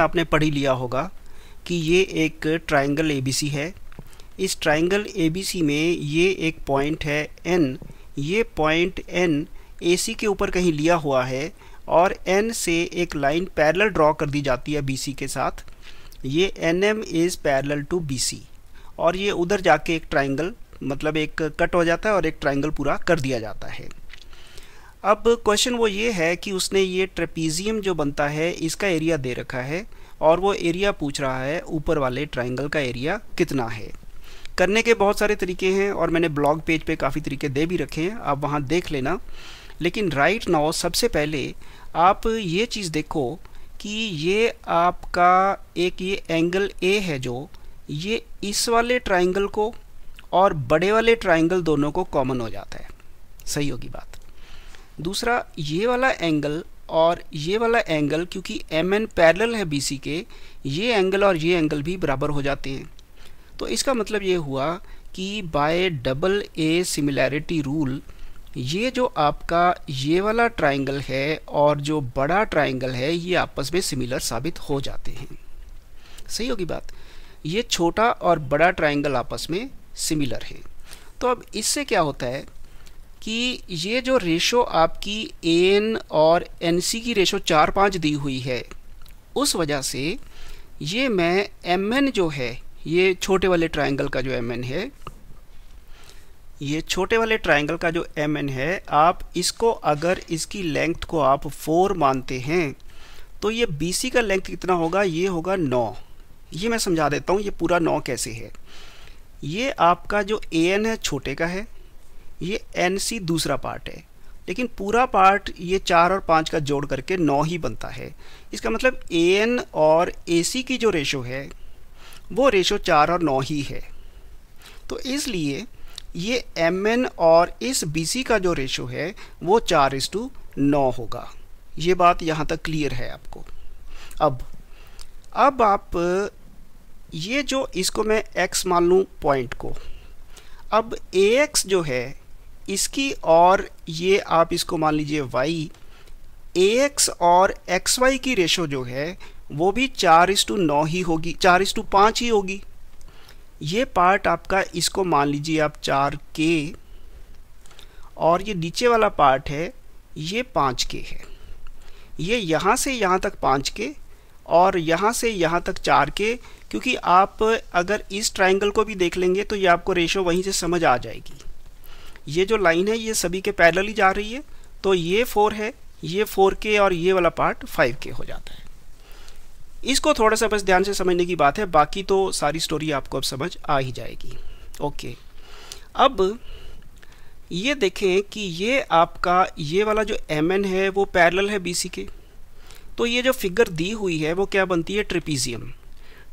आपने पढ़ ही लिया होगा कि ये एक ट्रायंगल एबीसी है इस ट्रायंगल एबीसी में ये एक पॉइंट है एन ये पॉइंट एन एसी के ऊपर कहीं लिया हुआ है और एन से एक लाइन पैरेलल ड्रॉ कर दी जाती है बीसी के साथ ये N M is parallel to B C और ये उधर जाके एक ट्रायंगल मतलब एक कट हो जाता है और एक ट्रायंगल पूरा कर दिया जाता है अब क्वेश्चन वो ये है कि उसने ये ट्रेपीजियम जो बनता है इसका एरिया दे रखा है और वो एरिया पूछ रहा है ऊपर वाले ट्राइंगल का एरिया कितना है करने के बहुत सारे तरीके हैं और मैंने ब्लॉग पेज पे काफ़ी तरीके दे भी रखे हैं आप वहाँ देख लेना लेकिन राइट नाउ सबसे पहले आप ये चीज़ देखो कि ये आपका एक ये एंगल ए है जो ये इस वाले ट्राइंगल को और बड़े वाले ट्राइंगल दोनों को कॉमन हो जाता है सही होगी बात दूसरा ये वाला एंगल और ये वाला एंगल क्योंकि एम एन पैरल है बी सी के ये एंगल और ये एंगल भी बराबर हो जाते हैं तो इसका मतलब ये हुआ कि by double A similarity rule ये जो आपका ये वाला ट्राइंगल है और जो बड़ा ट्राइंगल है ये आपस में सिमिलर साबित हो जाते हैं सही होगी बात ये छोटा और बड़ा ट्राइंगल आपस में सिमिलर है तो अब इससे क्या होता है कि ये जो रेशो आपकी ए एन और एन सी की रेशो चार पाँच दी हुई है उस वजह से ये मैं एम एन जो है ये छोटे वाले ट्रायंगल का जो एम एन है ये छोटे वाले ट्रायंगल का जो एम एन है आप इसको अगर इसकी लेंथ को आप फोर मानते हैं तो ये बी सी का लेंथ कितना होगा ये होगा नौ ये मैं समझा देता हूँ ये पूरा नौ कैसे है ये आपका जो ए एन है छोटे का है ये एन सी दूसरा पार्ट है लेकिन पूरा पार्ट ये चार और पाँच का जोड़ करके नौ ही बनता है इसका मतलब ए एन और ए सी की जो रेशो है वो रेशो चार और नौ ही है तो इसलिए ये एम एन और इस बी सी का जो रेशो है वो चार इस टू नौ होगा ये बात यहाँ तक क्लियर है आपको अब अब आप ये जो इसको मैं एक्स मान लूँ पॉइंट को अब ए एक्स जो है इसकी और ये आप इसको मान लीजिए वाई ए एक्स और एक्स वाई की रेशो जो है वो भी चार इस टू नौ ही होगी चार इस टू पाँच ही होगी ये पार्ट आपका इसको मान लीजिए आप चार के और ये नीचे वाला पार्ट है ये पाँच के है ये यहाँ से यहाँ तक पाँच के और यहाँ से यहाँ तक चार के क्योंकि आप अगर इस ट्राइंगल को भी देख लेंगे तो ये आपको रेशो वहीं से समझ आ जाएगी ये जो लाइन है ये सभी के पैरल ही जा रही है तो ये फोर है ये फोर के और ये वाला पार्ट फाइव के हो जाता है इसको थोड़ा सा बस ध्यान से समझने की बात है बाकी तो सारी स्टोरी आपको अब समझ आ ही जाएगी ओके अब ये देखें कि ये आपका ये वाला जो एम एन है वो पैरल है बी सी के तो ये जो फिगर दी हुई है वो क्या बनती है ट्रिपीजियम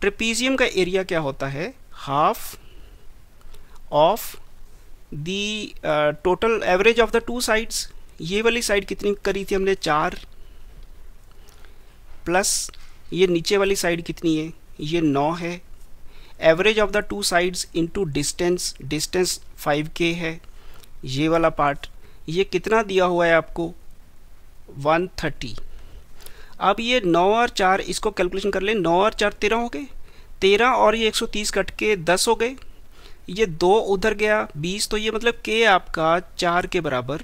ट्रिपीजियम का एरिया क्या होता है half of the total average of the two sides ये वाली साइड कितनी करी थी हमने चार प्लस ये नीचे वाली साइड कितनी है ये नौ है average of the two sides into distance distance five के है ये वाला पार्ट ये कितना दिया हुआ है आपको वन थर्टी अब ये नौ और चार इसको कैलकुलेशन कर लें नौ और चार तेरह हो गए तेरह और ये एक सौ तीस कट के दस हो गए ये दो उधर गया बीस तो ये मतलब के आपका चार के बराबर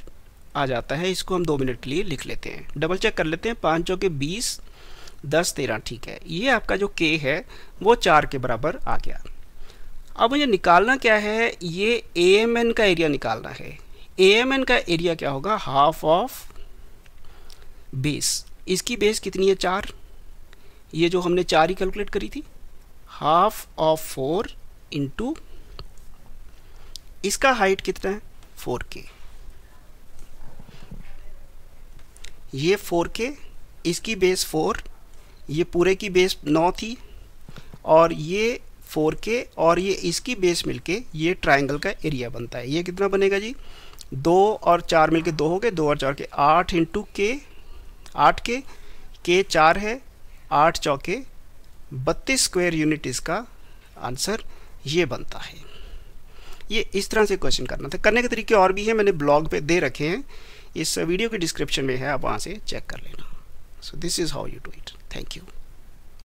आ जाता है इसको हम दो मिनट के लिए लिख लेते हैं डबल चेक कर लेते हैं पाँच चौके बीस दस तेरह ठीक है ये आपका जो के है वो चार के बराबर आ गया अब मुझे निकालना क्या है ये ए का एरिया निकालना है ए का एरिया क्या होगा हाफ ऑफ बेस इसकी बेस कितनी है चार ये जो हमने चार ही कैलकुलेट करी थी हाफ ऑफ फोर इंटू इसका हाइट कितना है 4k ये 4k इसकी बेस 4 ये पूरे की बेस 9 थी और ये 4k और ये इसकी बेस मिलके ये ट्रायंगल का एरिया बनता है ये कितना बनेगा जी दो और चार मिलके दो हो गए दो और चार के आठ इंटू के आठ के के चार है आठ चौके बत्तीस स्क्वायर यूनिट इसका आंसर ये बनता है ये इस तरह से क्वेश्चन करना था करने के तरीके और भी हैं मैंने ब्लॉग पे दे रखे हैं इस वीडियो के डिस्क्रिप्शन में है आप वहाँ से चेक कर लेना so this is how you do it thank you